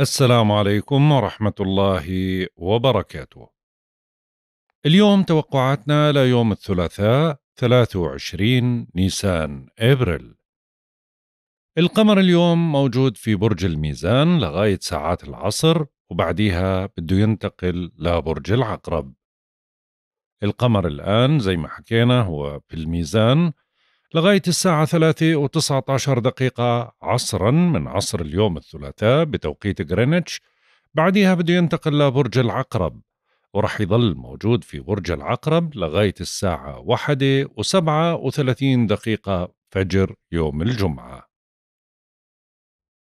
السلام عليكم ورحمة الله وبركاته. اليوم توقعاتنا ليوم الثلاثاء 23 نيسان ابريل. القمر اليوم موجود في برج الميزان لغاية ساعات العصر وبعديها بده ينتقل لبرج العقرب. القمر الآن زي ما حكينا هو في الميزان لغاية الساعة ثلاثة وتسعة عشر دقيقة عصرا من عصر اليوم الثلاثاء بتوقيت غرينتش بعدها بده ينتقل لبرج العقرب ورح يضل موجود في برج العقرب لغاية الساعة واحدة وسبعة وثلاثين دقيقة فجر يوم الجمعة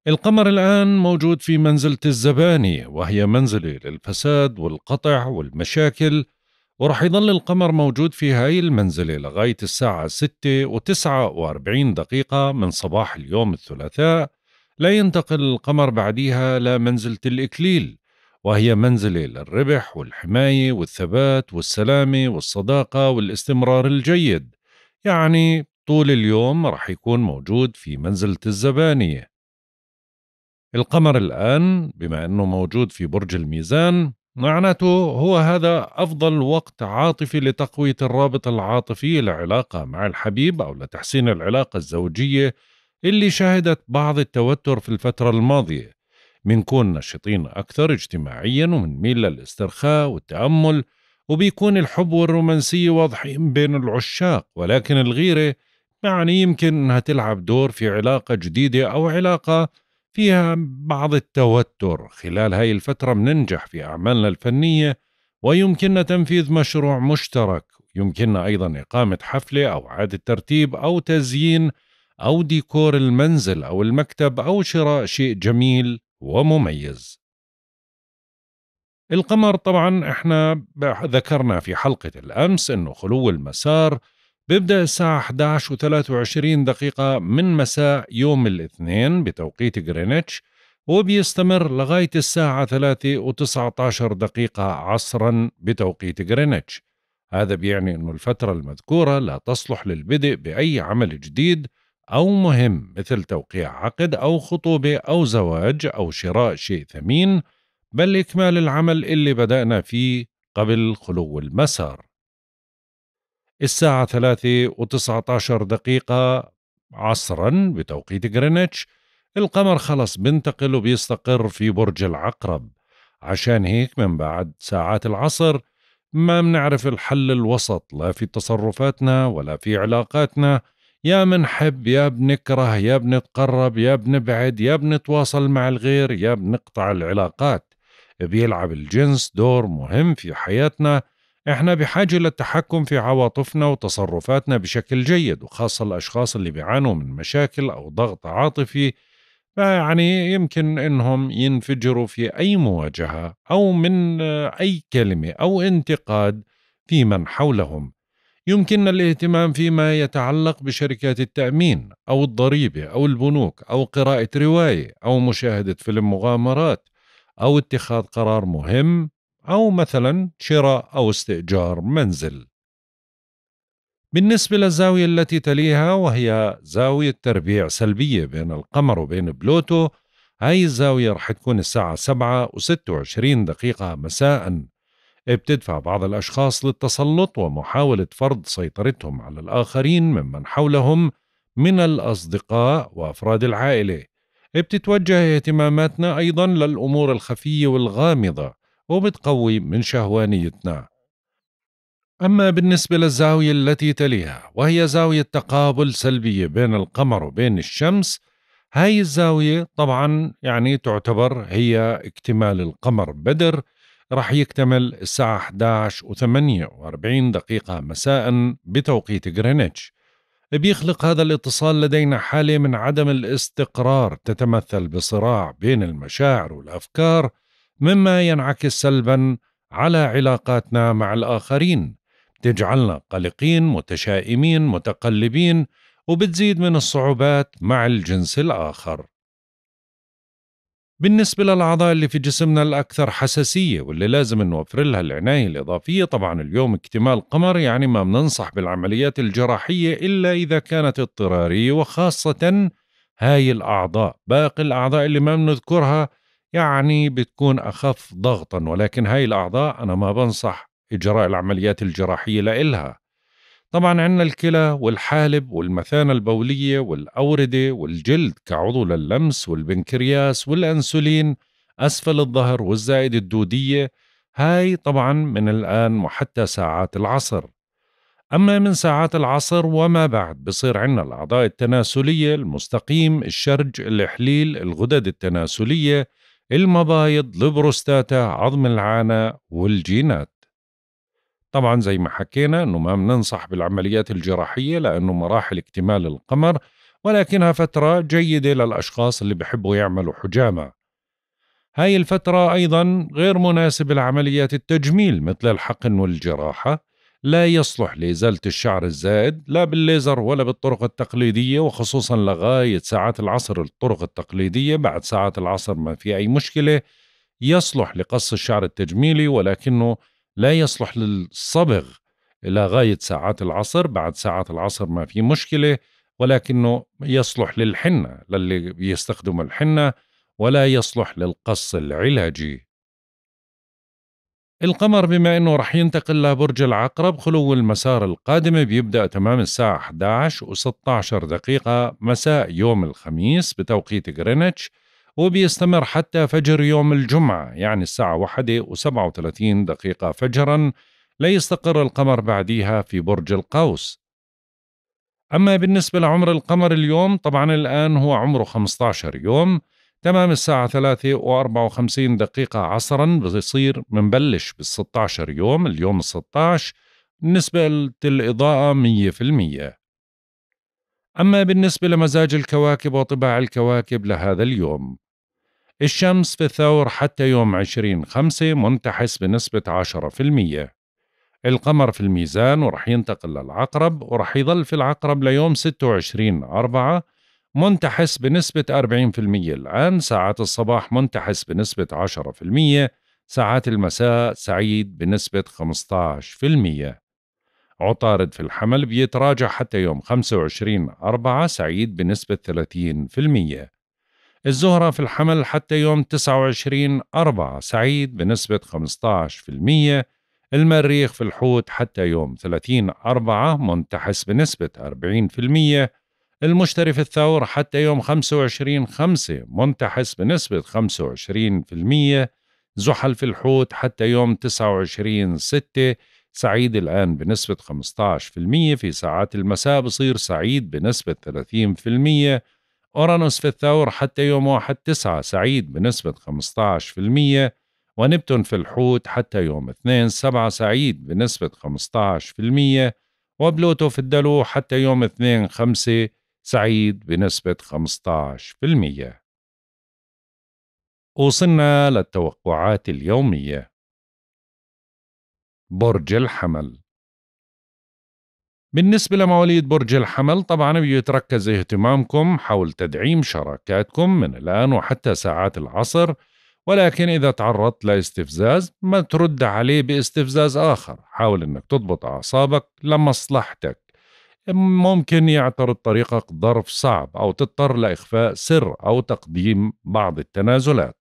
القمر الآن موجود في منزلة الزباني وهي منزلة للفساد والقطع والمشاكل وراح يظل القمر موجود في هاي المنزلة لغاية الساعة 6 و 49 دقيقة من صباح اليوم الثلاثاء لا ينتقل القمر بعديها لمنزلة الإكليل وهي منزلة للربح والحماية والثبات والسلامة والصداقة والاستمرار الجيد يعني طول اليوم رح يكون موجود في منزلة الزبانية القمر الآن بما أنه موجود في برج الميزان معناته هو هذا أفضل وقت عاطفي لتقوية الرابط العاطفي لعلاقة مع الحبيب أو لتحسين العلاقة الزوجية اللي شهدت بعض التوتر في الفترة الماضية بنكون نشيطين أكثر اجتماعيا ومنميل للاسترخاء والتأمل وبيكون الحب والرومانسية واضحين بين العشاق ولكن الغيرة يعني يمكن أنها تلعب دور في علاقة جديدة أو علاقة فيها بعض التوتر خلال هاي الفترة بننجح في أعمالنا الفنية ويمكننا تنفيذ مشروع مشترك يمكننا أيضا إقامة حفلة أو إعادة ترتيب أو تزيين أو ديكور المنزل أو المكتب أو شراء شيء جميل ومميز القمر طبعا احنا ذكرنا في حلقة الأمس أنه خلو المسار بيبدأ الساعة 11 و23 دقيقة من مساء يوم الاثنين بتوقيت غرينتش وبيستمر لغاية الساعة 3 و19 دقيقة عصرا بتوقيت غرينتش هذا بيعني أن الفترة المذكورة لا تصلح للبدء بأي عمل جديد أو مهم مثل توقيع عقد أو خطوبة أو زواج أو شراء شيء ثمين بل إكمال العمل اللي بدأنا فيه قبل خلو المسار الساعة ثلاثة وتسعة عشر دقيقة عصرا بتوقيت غرينتش القمر خلص بينتقل وبيستقر في برج العقرب عشان هيك من بعد ساعات العصر ما منعرف الحل الوسط لا في تصرفاتنا ولا في علاقاتنا يا منحب يا بنكره يا بنتقرب يا بنبعد يا بنتواصل مع الغير يا بنقطع العلاقات بيلعب الجنس دور مهم في حياتنا احنا بحاجة للتحكم في عواطفنا وتصرفاتنا بشكل جيد وخاصة الأشخاص اللي بيعانوا من مشاكل أو ضغط عاطفي فيعني يمكن انهم ينفجروا في اي مواجهه او من اي كلمه او انتقاد في من حولهم يمكننا الاهتمام فيما يتعلق بشركات التامين او الضريبه او البنوك او قراءه روايه او مشاهده فيلم مغامرات او اتخاذ قرار مهم أو مثلا شراء أو استئجار منزل. بالنسبة للزاوية التي تليها وهي زاوية تربيع سلبية بين القمر وبين بلوتو هاي الزاوية رح تكون الساعة 7 و26 دقيقة مساء بتدفع بعض الأشخاص للتسلط ومحاولة فرض سيطرتهم على الآخرين ممن حولهم من الأصدقاء وأفراد العائلة بتتوجه اهتماماتنا أيضا للأمور الخفية والغامضة وبتقوي من شهوانيتنا أما بالنسبة للزاوية التي تليها وهي زاوية تقابل سلبية بين القمر وبين الشمس هاي الزاوية طبعا يعني تعتبر هي اكتمال القمر بدر رح يكتمل الساعة 11 و 48 دقيقة مساء بتوقيت غرينتش بيخلق هذا الاتصال لدينا حالة من عدم الاستقرار تتمثل بصراع بين المشاعر والأفكار مما ينعكس سلبا على علاقاتنا مع الآخرين تجعلنا قلقين متشائمين متقلبين وبتزيد من الصعوبات مع الجنس الآخر بالنسبة للأعضاء اللي في جسمنا الأكثر حساسية واللي لازم نوفر لها العناية الإضافية طبعا اليوم اكتمال قمر يعني ما بننصح بالعمليات الجراحية إلا إذا كانت اضطرارية وخاصة هاي الأعضاء باقي الأعضاء اللي ما بنذكرها يعني بتكون أخف ضغطا ولكن هاي الأعضاء أنا ما بنصح إجراء العمليات الجراحية لإلها طبعا عندنا الكلى والحالب والمثانة البولية والأوردة والجلد كعضو للمس والبنكرياس والأنسولين أسفل الظهر والزائدة الدودية هاي طبعا من الآن وحتى ساعات العصر أما من ساعات العصر وما بعد بصير عندنا الأعضاء التناسلية المستقيم الشرج الإحليل الغدد التناسلية المبايض البروستاتا عظم العانة والجينات طبعا زي ما حكينا انه ما بننصح بالعمليات الجراحية لانه مراحل اكتمال القمر ولكنها فترة جيدة للاشخاص اللي بحبوا يعملوا حجامة هاي الفترة ايضا غير مناسبة لعمليات التجميل مثل الحقن والجراحة لا يصلح لإزالة الشعر الزائد لا بالليزر ولا بالطرق التقليدية وخصوصا لغاية ساعات العصر الطرق التقليدية بعد ساعات العصر ما في أي مشكلة يصلح لقص الشعر التجميلي ولكنه لا يصلح للصبغ إلى غاية ساعات العصر بعد ساعات العصر ما في مشكلة ولكنه يصلح للحنة للي يستخدم الحنة ولا يصلح للقص العلاجي القمر بما أنه رح ينتقل لبرج العقرب خلو المسار القادم بيبدأ تمام الساعة 11 و16 دقيقة مساء يوم الخميس بتوقيت غرينتش وبيستمر حتى فجر يوم الجمعة يعني الساعة 1 و37 دقيقة فجرا ليستقر القمر بعديها في برج القوس أما بالنسبة لعمر القمر اليوم طبعا الآن هو عمره 15 يوم تمام الساعة 3 و54 دقيقة عصرا بصير منبلش بال 16 يوم اليوم ال 16 نسبة الإضاءة 100% أما بالنسبة لمزاج الكواكب وطباع الكواكب لهذا اليوم الشمس في الثور حتى يوم 20 خمسة منتحس بنسبة 10% القمر في الميزان ورح ينتقل للعقرب ورح يظل في العقرب ليوم 26 أربعة منتحس بنسبة 40% الآن ساعات الصباح منتحس بنسبة 10% ساعات المساء سعيد بنسبة 15% عطارد في الحمل بيتراجع حتى يوم 25 أربعة سعيد بنسبة 30% الزهرة في الحمل حتى يوم 29 أربعة سعيد بنسبة 15% المريخ في الحوت حتى يوم 30 أربعة منتحس بنسبة 40% المشتري في الثور حتى يوم 25 خمسة منتحس بنسبة 25% زحل في الحوت حتى يوم 29 ستة سعيد الآن بنسبة 15% في ساعات المساء بصير سعيد بنسبة 30% أورانوس في الثور حتى يوم 1 9 سعيد بنسبة 15% ونبتون في الحوت حتى يوم 2 7 سعيد بنسبة 15% وبلوتو في الدلو حتى يوم 2 5 سعيد بنسبة 15% وصلنا للتوقعات اليومية برج الحمل بالنسبة لمواليد برج الحمل طبعا بيتركز اهتمامكم حول تدعيم شراكاتكم من الآن وحتى ساعات العصر ولكن إذا تعرضت لاستفزاز ما ترد عليه باستفزاز آخر حاول أنك تضبط أعصابك لمصلحتك ممكن يعترض طريقك ظرف صعب أو تضطر لإخفاء سر أو تقديم بعض التنازلات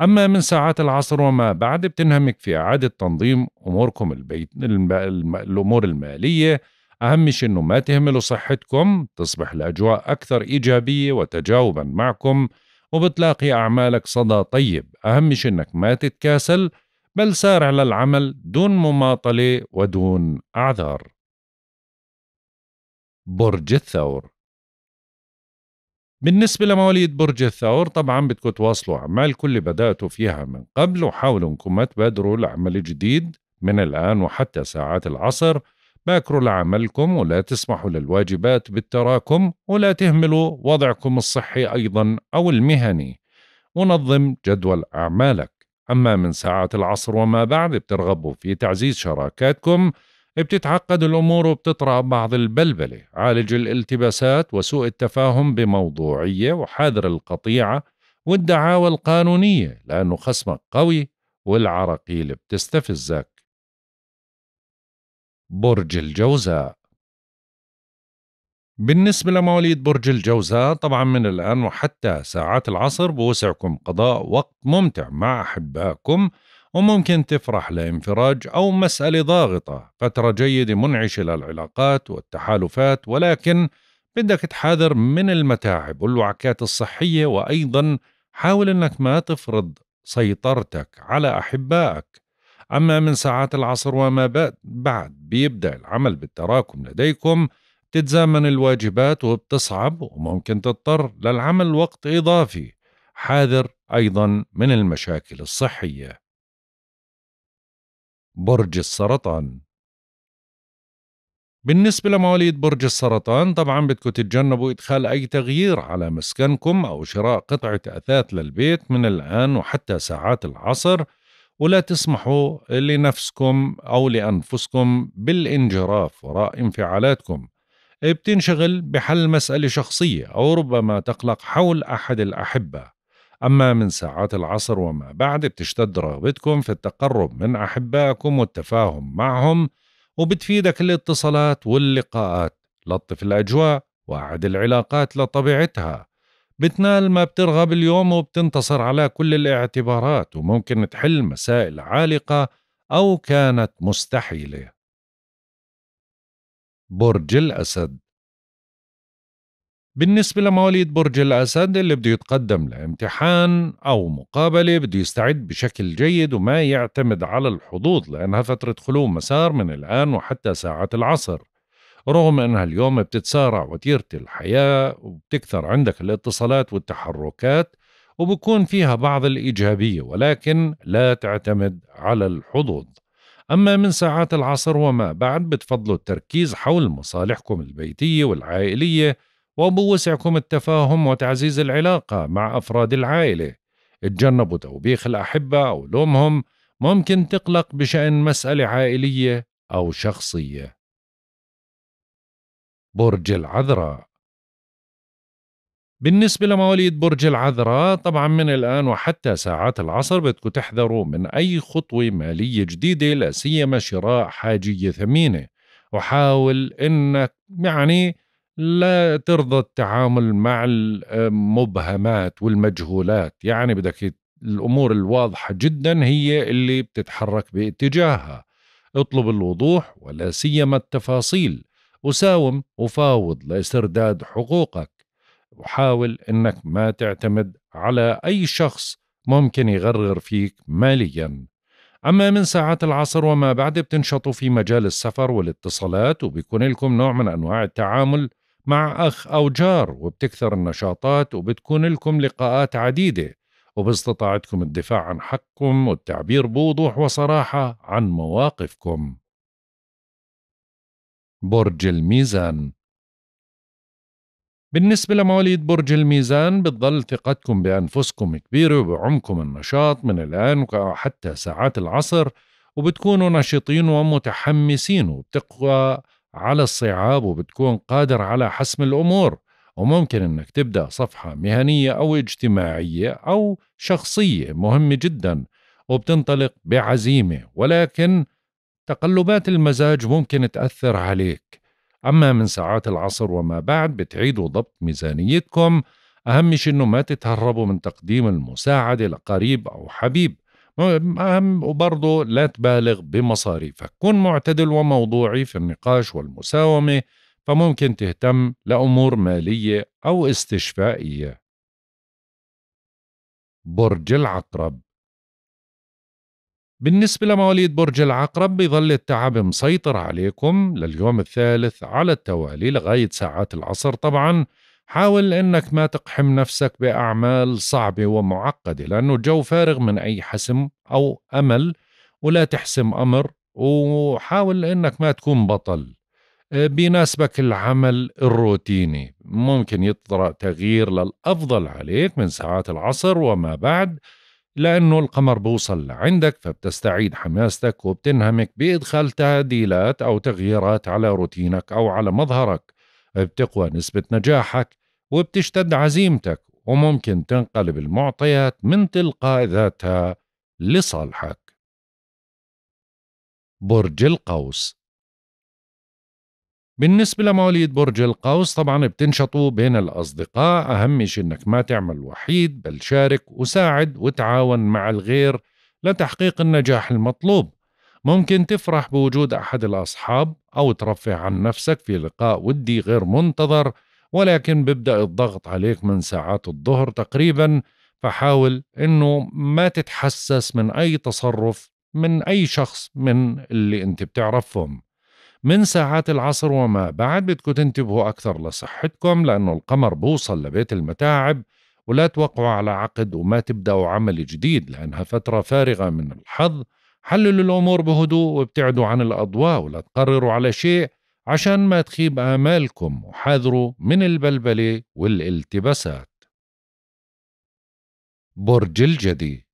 أما من ساعات العصر وما بعد بتنهمك في إعادة تنظيم أموركم البيت الأمور المالية أهم شيء أنه ما تهملوا صحتكم تصبح الأجواء أكثر إيجابية وتجاوبا معكم وبتلاقي أعمالك صدى طيب أهم شيء أنك ما تتكاسل بل سارع للعمل دون مماطلة ودون أعذار برج الثور بالنسبة لمواليد برج الثور طبعا بدكم تواصلوا أعمال كل بدأتوا فيها من قبل وحاولوا أنكم ما تبادروا لعمل جديد من الآن وحتى ساعات العصر باكروا لعملكم ولا تسمحوا للواجبات بالتراكم ولا تهملوا وضعكم الصحي أيضا أو المهني ونظم جدول أعمالك أما من ساعات العصر وما بعد بترغبوا في تعزيز شراكاتكم بتتعقد الأمور وبتطرأ بعض البلبلة عالج الالتباسات وسوء التفاهم بموضوعية وحذر القطيعة والدعاوى القانونية لأنه خصمك قوي والعراقيل بتستفزك برج الجوزاء بالنسبة لمواليد برج الجوزاء طبعا من الآن وحتى ساعات العصر بوسعكم قضاء وقت ممتع مع أحبائكم وممكن تفرح لانفراج أو مسألة ضاغطة فترة جيدة منعشة للعلاقات والتحالفات ولكن بدك تحاذر من المتاعب والوعكات الصحية وأيضا حاول أنك ما تفرض سيطرتك على أحبائك أما من ساعات العصر وما بعد بيبدأ العمل بالتراكم لديكم تتزامن الواجبات وبتصعب وممكن تضطر للعمل وقت إضافي حاذر أيضا من المشاكل الصحية برج السرطان بالنسبة لمواليد برج السرطان طبعا بدكم تتجنبوا إدخال أي تغيير على مسكنكم أو شراء قطعة أثاث للبيت من الآن وحتى ساعات العصر ولا تسمحوا لنفسكم أو لأنفسكم بالانجراف وراء انفعالاتكم بتنشغل بحل مسألة شخصية أو ربما تقلق حول أحد الأحبة أما من ساعات العصر وما بعد بتشتد رغبتكم في التقرب من أحبائكم والتفاهم معهم وبتفيدك الاتصالات واللقاءات لطف الأجواء وأعد العلاقات لطبيعتها بتنال ما بترغب اليوم وبتنتصر على كل الاعتبارات وممكن تحل مسائل عالقة أو كانت مستحيلة برج الأسد بالنسبة لمواليد برج الأسد اللي بده يتقدم لامتحان أو مقابلة بده يستعد بشكل جيد وما يعتمد على الحظوظ لأنها فترة خلو مسار من الآن وحتى ساعة العصر رغم أنها اليوم بتتسارع وتيرة الحياة وبتكثر عندك الاتصالات والتحركات وبكون فيها بعض الإيجابية ولكن لا تعتمد على الحظوظ أما من ساعات العصر وما بعد بتفضلوا التركيز حول مصالحكم البيتية والعائلية وبوسعكم التفاهم وتعزيز العلاقة مع أفراد العائلة اتجنبوا توبيخ الأحبة أو لومهم ممكن تقلق بشأن مسألة عائلية أو شخصية برج العذراء بالنسبة لمواليد برج العذراء طبعا من الآن وحتى ساعات العصر بدكم تحذروا من أي خطوة مالية جديدة لا سيما شراء حاجية ثمينة وحاول إنك يعني لا ترضى التعامل مع المبهمات والمجهولات يعني بدك الأمور الواضحة جدا هي اللي بتتحرك باتجاهها اطلب الوضوح ولا سيما التفاصيل وساوم وفاوض لاسترداد حقوقك وحاول انك ما تعتمد على اي شخص ممكن يغرر فيك ماليا اما من ساعات العصر وما بعد بتنشطوا في مجال السفر والاتصالات وبيكون لكم نوع من انواع التعامل مع أخ أو جار وبتكثر النشاطات وبتكون لكم لقاءات عديدة وباستطاعتكم الدفاع عن حقكم والتعبير بوضوح وصراحة عن مواقفكم برج الميزان بالنسبة لمواليد برج الميزان بتظل ثقتكم بأنفسكم كبيرة وبعمكم النشاط من الآن وحتى ساعات العصر وبتكونوا نشيطين ومتحمسين وبتقوى على الصعاب وبتكون قادر على حسم الأمور وممكن أنك تبدأ صفحة مهنية أو اجتماعية أو شخصية مهمة جدا وبتنطلق بعزيمة ولكن تقلبات المزاج ممكن تأثر عليك أما من ساعات العصر وما بعد بتعيدوا ضبط ميزانيتكم أهم شيء أنه ما تتهربوا من تقديم المساعدة لقريب أو حبيب وبرضه لا تبالغ بمصاريفك كن معتدل وموضوعي في النقاش والمساومة فممكن تهتم لأمور مالية أو استشفائية برج العقرب بالنسبة لمواليد برج العقرب بظل التعب مسيطر عليكم لليوم الثالث على التوالي لغاية ساعات العصر طبعاً حاول انك ما تقحم نفسك باعمال صعبه ومعقده لانه الجو فارغ من اي حسم او امل ولا تحسم امر وحاول انك ما تكون بطل آه، بيناسبك العمل الروتيني ممكن يطرأ تغيير للأفضل عليك من ساعات العصر وما بعد لأنه القمر بوصل لعندك فبتستعيد حماستك وبتنهمك بإدخال تعديلات أو تغييرات على روتينك أو على مظهرك بتقوى نسبة نجاحك وبتشتد عزيمتك وممكن تنقلب المعطيات من تلقاء ذاتها لصالحك برج القوس بالنسبة لمواليد برج القوس طبعا بتنشطوا بين الأصدقاء أهم شيء أنك ما تعمل وحيد بل شارك وساعد وتعاون مع الغير لتحقيق النجاح المطلوب ممكن تفرح بوجود أحد الأصحاب أو ترفه عن نفسك في لقاء ودي غير منتظر ولكن بيبدأ الضغط عليك من ساعات الظهر تقريبا فحاول انه ما تتحسس من اي تصرف من اي شخص من اللي انت بتعرفهم من ساعات العصر وما بعد بدكم تنتبهوا اكثر لصحتكم لانه القمر بوصل لبيت المتاعب ولا توقعوا على عقد وما تبدأوا عمل جديد لأنها فترة فارغة من الحظ حللوا الأمور بهدوء وابتعدوا عن الأضواء ولا تقرروا على شيء عشان ما تخيب آمالكم وحاذروا من البلبلة والالتباسات برج الجدي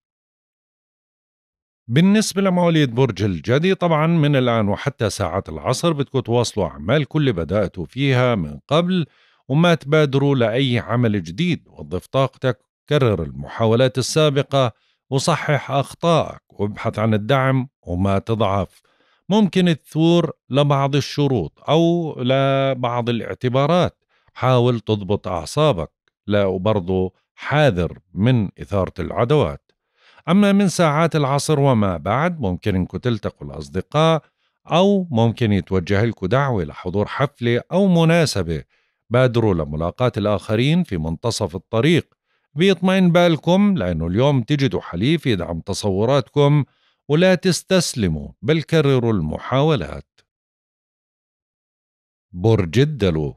بالنسبة لمواليد برج الجدي طبعا من الآن وحتى ساعات العصر بدكم تواصلوا أعمال كل بدأتوا فيها من قبل وما تبادروا لأي عمل جديد وظف طاقتك كرر المحاولات السابقة وصحح أخطائك وابحث عن الدعم وما تضعف ممكن تثور لبعض الشروط أو لبعض الاعتبارات حاول تضبط أعصابك لا وبرضه حاذر من إثارة العدوات أما من ساعات العصر وما بعد ممكن إنكم تلتقوا الأصدقاء أو ممكن يتوجه لكم دعوة لحضور حفلة أو مناسبة بادروا لملاقاة الآخرين في منتصف الطريق بيطمئن بالكم لأنه اليوم تجدوا حليف يدعم تصوراتكم ولا تستسلموا بل كرروا المحاولات برج الدلو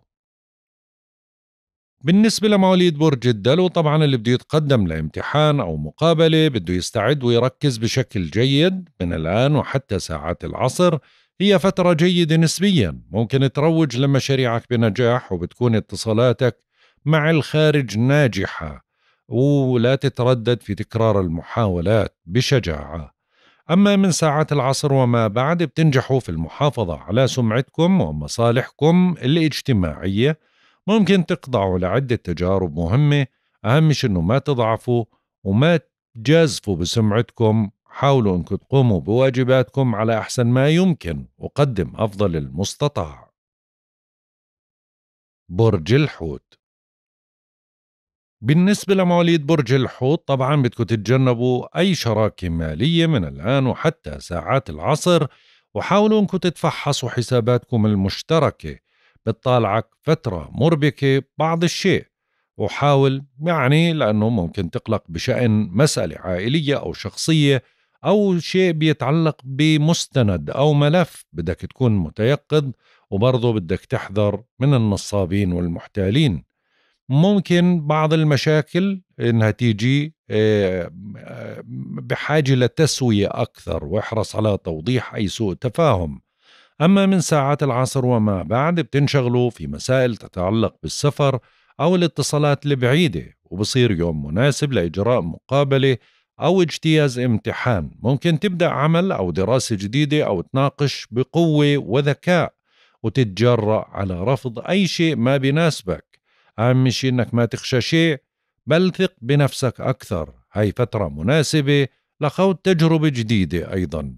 بالنسبة لمواليد برج الدلو طبعا اللي بده يتقدم لامتحان أو مقابلة بده يستعد ويركز بشكل جيد من الآن وحتى ساعات العصر هي فترة جيدة نسبيا ممكن تروج لمشاريعك بنجاح وبتكون اتصالاتك مع الخارج ناجحة ولا تتردد في تكرار المحاولات بشجاعة أما من ساعات العصر وما بعد بتنجحوا في المحافظة على سمعتكم ومصالحكم الاجتماعية ممكن تخضعوا لعدة تجارب مهمة أهم شيء أنه ما تضعفوا وما تجازفوا بسمعتكم حاولوا أنكم تقوموا بواجباتكم على أحسن ما يمكن وقدم أفضل المستطاع برج الحوت بالنسبة لمواليد برج الحوت طبعا بدكم تتجنبوا أي شراكة مالية من الآن وحتى ساعات العصر وحاولوا أنكم تتفحصوا حساباتكم المشتركة بتطالعك فترة مربكة بعض الشيء وحاول يعني لأنه ممكن تقلق بشأن مسألة عائلية أو شخصية أو شيء بيتعلق بمستند أو ملف بدك تكون متيقظ وبرضه بدك تحذر من النصابين والمحتالين ممكن بعض المشاكل انها تيجي آه، بحاجه لتسويه اكثر واحرص على توضيح اي سوء تفاهم اما من ساعات العصر وما بعد بتنشغلوا في مسائل تتعلق بالسفر او الاتصالات البعيده وبصير يوم مناسب لاجراء مقابله او اجتياز امتحان ممكن تبدا عمل او دراسه جديده او تناقش بقوه وذكاء وتتجرأ على رفض اي شيء ما بيناسبك أهم شيء إنك ما تخشى شيء بل ثق بنفسك أكثر هاي فترة مناسبة لخوض تجربة جديدة أيضا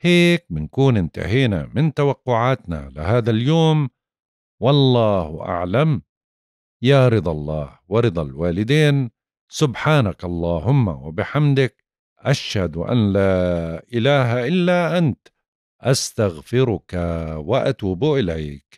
هيك منكون انتهينا من توقعاتنا لهذا اليوم والله أعلم يا رضا الله ورضا الوالدين سبحانك اللهم وبحمدك أشهد أن لا إله إلا أنت أستغفرك وأتوب إليك